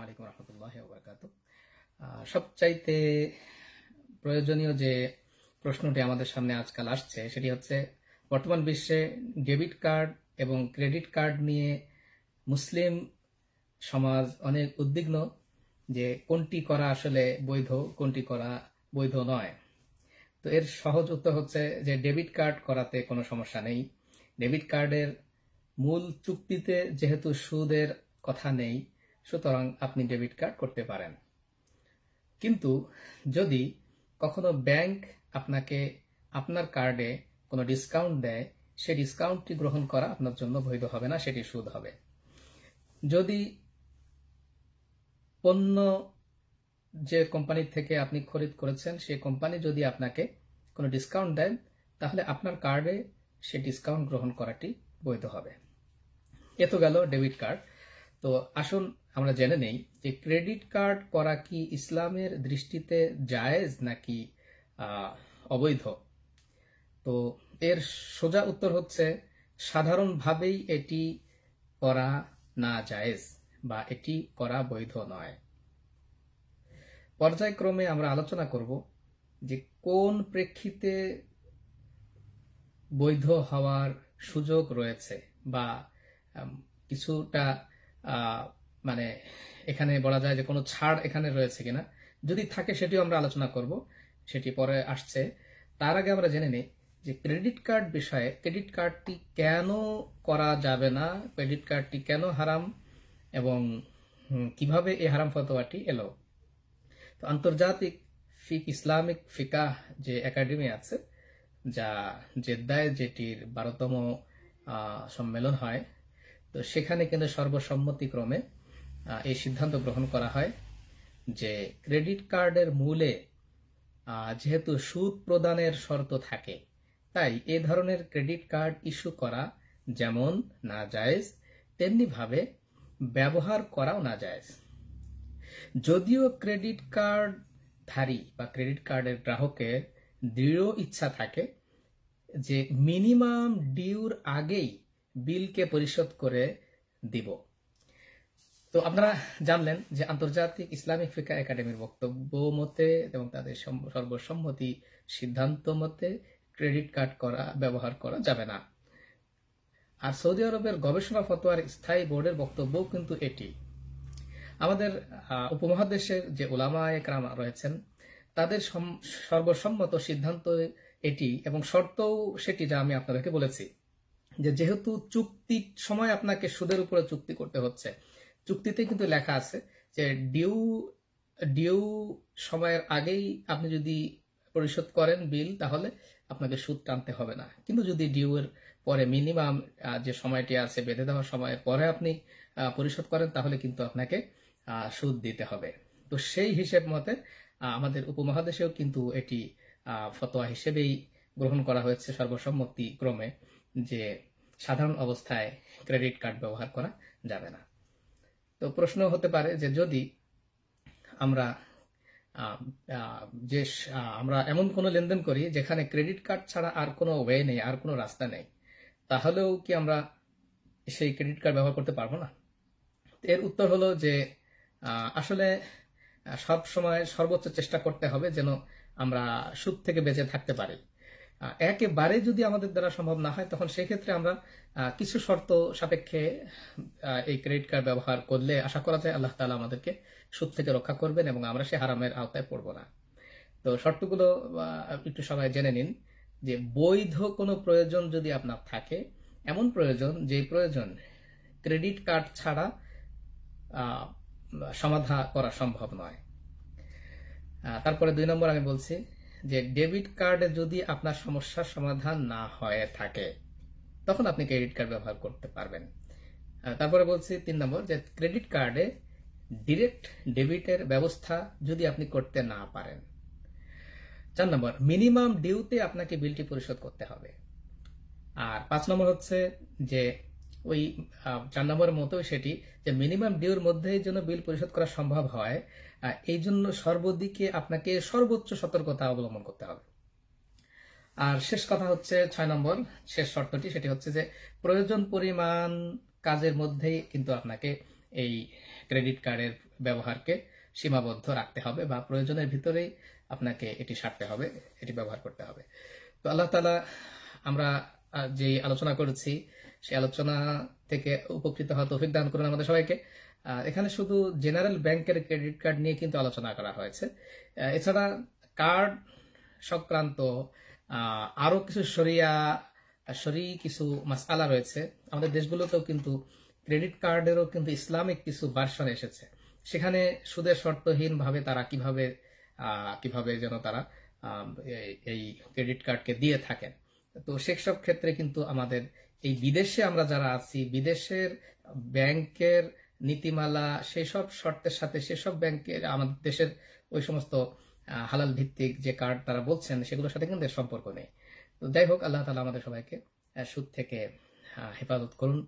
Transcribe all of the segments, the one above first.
আসসালামাইকুম রহমতুল্লাহ ওবরাকাত সবচাইতে প্রয়োজনীয় যে প্রশ্নটি আমাদের সামনে আজকাল আসছে সেটি হচ্ছে বর্তমান বিশ্বে ডেবিট কার্ড এবং ক্রেডিট কার্ড নিয়ে মুসলিম সমাজ অনেক উদ্বিগ্ন যে কোনটি করা আসলে বৈধ কোনটি করা বৈধ নয় তো এর সহজ উত্তর হচ্ছে যে ডেবিট কার্ড করাতে কোনো সমস্যা নেই ডেবিট কার্ডের মূল চুক্তিতে যেহেতু সুদের কথা নেই সুতরাং আপনি ডেবিট কার্ড করতে পারেন কিন্তু যদি কখনো ব্যাংক আপনাকে আপনার কার্ডে কোনো ডিসকাউন্ট দেয় সেই ডিসকাউন্টটি গ্রহণ করা আপনার জন্য বৈধ হবে না সেটি সুদ হবে যদি পণ্য যে কোম্পানি থেকে আপনি খরিদ করেছেন সে কোম্পানি যদি আপনাকে কোনো ডিসকাউন্ট দেন তাহলে আপনার কার্ডে সে ডিসকাউন্ট গ্রহণ করাটি বৈধ হবে এ তো গেল ডেবিট কার্ড তো আসুন আমরা জেনে নেই যে ক্রেডিট কার্ড করা কি ইসলামের দৃষ্টিতে জায়েজ নাকি অবৈধ তো এর সোজা উত্তর হচ্ছে সাধারণভাবেই এটি করা না জায়েজ বা এটি করা বৈধ নয় পর্যায়ক্রমে আমরা আলোচনা করব যে কোন প্রেক্ষিতে বৈধ হওয়ার সুযোগ রয়েছে বা কিছুটা মানে এখানে বলা যায় যে কোনো ছাড় এখানে রয়েছে কিনা যদি থাকে সেটিও আমরা আলোচনা করব সেটি পরে আসছে তার আগে আমরা জেনে নিই যে ক্রেডিট কার্ড বিষয়ে ক্রেডিট কার্ডটি কেন করা যাবে না ক্রেডিট কার্ডটি কেন হারাম এবং কিভাবে এই হারাম ফতোয়াটি এলো তো আন্তর্জাতিক ফিক ইসলামিক ফিকাহ যে একাডেমি আছে যা জেদ্দায় যেটির বারোতম সম্মেলন হয় তো সেখানে কিন্তু সর্বসম্মতিক্রমে এই সিদ্ধান্ত গ্রহণ করা হয় যে ক্রেডিট কার্ডের মূলে যেহেতু সুদ প্রদানের শর্ত থাকে তাই এ ধরনের ক্রেডিট কার্ড ইস্যু করা যেমন না যায়জ তেমনিভাবে ব্যবহার করাও না যায়জ যদিও ক্রেডিট কার্ড ধারী বা ক্রেডিট কার্ডের গ্রাহকের দৃঢ় ইচ্ছা থাকে যে মিনিমাম ডিউর আগেই বিলকে পরিশোধ করে দিব তো আপনারা জানলেন যে আন্তর্জাতিক ইসলামিক ফিকা একাডেমির বক্তব্য মতে এবং তাদের সর্বসম্মতি সিদ্ধান্ত মতে ক্রেডিট কার্ড করা ব্যবহার করা যাবে না আর সৌদি আরবের গবেষণা ফতোয়ার স্থায়ী বোর্ডের বক্তব্য কিন্তু এটি আমাদের উপমহাদেশের যে ওলামা একরাম রয়েছেন তাদের সর্বসম্মত সিদ্ধান্ত এটি এবং শর্তও সেটি যা আমি আপনাদেরকে বলেছি যে যেহেতু চুক্তির সময় আপনাকে সুদের উপরে চুক্তি করতে হচ্ছে চুক্তিতে কিন্তু লেখা আছে যে ডিউ ডিউ সময়ের আগেই আপনি যদি পরিশোধ করেন বিল তাহলে আপনাকে সুদ টানতে হবে না কিন্তু যদি ডিউ এর পরে মিনিমাম যে সময়টি আছে বেঁধে দেওয়ার সময়ের পরে আপনি পরিশোধ করেন তাহলে কিন্তু আপনাকে সুদ দিতে হবে তো সেই হিসেব মতে আমাদের উপমহাদেশেও কিন্তু এটি ফতোয়া হিসেবেই গ্রহণ করা হয়েছে সর্বসম্মতিক্রমে যে সাধারণ অবস্থায় ক্রেডিট কার্ড ব্যবহার করা যাবে না তো প্রশ্ন হতে পারে যে যদি আমরা যে আমরা এমন কোনো লেনদেন করি যেখানে ক্রেডিট কার্ড ছাড়া আর কোনো ওয়ে নেই আর কোনো রাস্তা নেই তাহলেও কি আমরা সেই ক্রেডিট কার্ড ব্যবহার করতে পারবো না এর উত্তর হলো যে আসলে সব সময় সর্বোচ্চ চেষ্টা করতে হবে যেন আমরা সুদ থেকে বেঁচে থাকতে পারি একেবারে যদি আমাদের দ্বারা সম্ভব না হয় তখন সেক্ষেত্রে আমরা কিছু শর্ত সাপেক্ষে এই ক্রেডিট কার্ড ব্যবহার করলে আশা করা যায় আল্লাহ তালা আমাদেরকে সুদ থেকে রক্ষা করবেন এবং আমরা সে হারামের আওতায় পড়ব না তো শর্তগুলো একটু সবাই জেনে নিন যে বৈধ কোনো প্রয়োজন যদি আপনার থাকে এমন প্রয়োজন যে প্রয়োজন ক্রেডিট কার্ড ছাড়া সমাধা করা সম্ভব নয় তারপরে দুই নম্বর আমি বলছি যে ডেবিট কার্ডে যদি আপনার সমস্যার সমাধান না হয়ে থাকে তখন আপনি ক্রেডিট কার্ড ব্যবহার করতে পারবেন তারপরে বলছি তিন নম্বর যে ক্রেডিট কার্ডে ডিরেক্ট ডেবিটের ব্যবস্থা যদি আপনি করতে না পারেন চার নম্বর মিনিমাম ডিউতে আপনাকে বিলটি পরিশোধ করতে হবে আর পাঁচ নম্বর হচ্ছে যে ওই চার নম্বরের মতো সেটি যে মিনিমাম ডিউর মধ্যে যেন বিল পরিশোধ করা সম্ভব হয় এই জন্য সর্বদিকে আপনাকে সর্বোচ্চ সতর্কতা অবলম্বন করতে হবে আর শেষ কথা হচ্ছে ছয় নম্বর শেষ শর্তটি সেটি হচ্ছে যে প্রয়োজন পরিমাণ কাজের মধ্যেই কিন্তু আপনাকে এই ক্রেডিট কার্ডের ব্যবহারকে সীমাবদ্ধ রাখতে হবে বা প্রয়োজনের ভিতরেই আপনাকে এটি সারতে হবে এটি ব্যবহার করতে হবে তো আল্লাহ তালা আমরা যে আলোচনা করেছি সেই আলোচনা থেকে উপকৃত হওয়া তৌফিক দান করুন আমাদের সবাইকে এখানে শুধু জেনারেল ব্যাংকের ক্রেডিট কার্ড নিয়ে কিন্তু আলোচনা করা হয়েছে এছাড়া কার্ড সংক্রান্ত আরও কিছু সরিয়া সরি কিছু মাসালা রয়েছে আমাদের দেশগুলোতেও কিন্তু ক্রেডিট কার্ডেরও কিন্তু ইসলামিক কিছু ভার্সন এসেছে সেখানে সুদের শর্তহীনভাবে তারা কিভাবে কিভাবে যেন তারা এই ক্রেডিট কার্ডকে দিয়ে থাকেন তো সেসব ক্ষেত্রে কিন্তু আমাদের এই বিদেশে আমরা যারা আছি বিদেশের ব্যাংকের নীতিমালা সেসব শর্তের সাথে সেসব ব্যাংকের আমাদের দেশের ওই সমস্ত হালাল ভিত্তিক যে কার্ড তারা বলছেন সেগুলোর সাথে কিন্তু সম্পর্ক নেই তো যাই হোক আল্লাহ তালা আমাদের সবাইকে সুদ থেকে হেফাজত করুন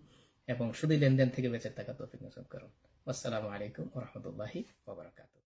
এবং সুদী লেনদেন থেকে বেঁচে থাকা তৌফিক করুন আসসালামু আলাইকুম রহমতুল্লাহি ওবরাকাতু